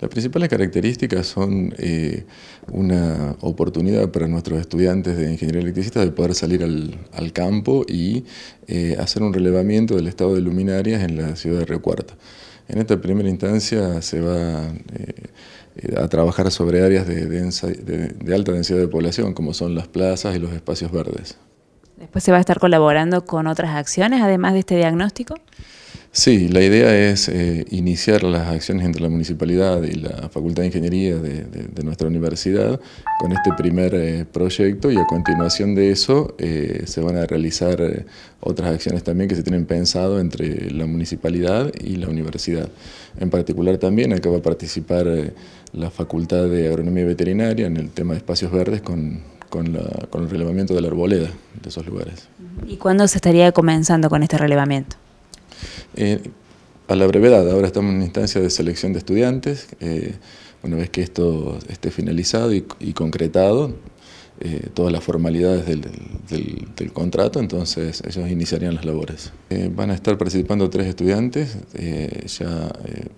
Las principales características son eh, una oportunidad para nuestros estudiantes de ingeniería electricista de poder salir al, campo y eh, hacer un relevamiento del estado de luminarias en la ciudad de Río Cuarta. En esta primera instancia se va eh, a trabajar sobre áreas de alta densidad de población, como son las plazas y los espacios verdes. Después se va a estar colaborando con otras acciones, además de este diagnóstico. Sí, la idea es eh, iniciar las acciones entre la municipalidad y la Facultad de Ingeniería de, nuestra universidad con este primer eh, proyecto y a continuación de eso eh, se van a realizar otras acciones también que se tienen pensado entre la municipalidad y la universidad. En particular también acaba de participar la Facultad de Agronomía Veterinaria en el tema de espacios verdes con, con el relevamiento de la arboleda de esos lugares. ¿Y cuándo se estaría comenzando con este relevamiento? Eh, a la brevedad, ahora estamos en una instancia de selección de estudiantes. Eh, una vez que esto esté finalizado y, concretado, eh, todas las formalidades del, contrato, entonces ellos iniciarían las labores. van a estar participando tres estudiantes, ya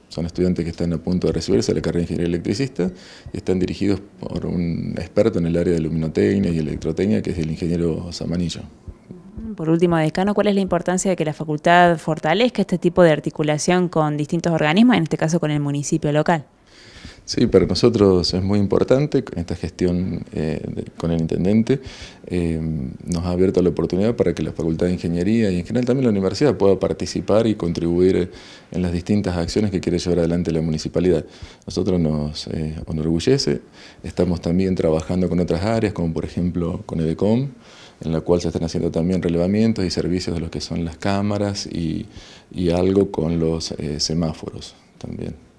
son estudiantes que están a punto de recibirse a la carrera de Ingeniería Electricista y están dirigidos por un experto en el área de luminotecnia y electrotecnia, que es el ingeniero Samanillo por último, decano, ¿cuál es la importancia de que la facultad fortalezca este tipo de articulación con distintos organismos, en este caso con el municipio local? Sí, para nosotros es muy importante, esta gestión eh, con el intendente eh, nos ha abierto la oportunidad para que la Facultad de Ingeniería y en general también la universidad pueda participar y contribuir eh, en las distintas acciones que quiere llevar adelante la municipalidad. Nosotros nos eh, enorgullece, estamos también trabajando con otras áreas, como por ejemplo con EDECOM, en la cual se están haciendo también relevamientos y servicios de lo que son las cámaras y, algo con los eh, semáforos también.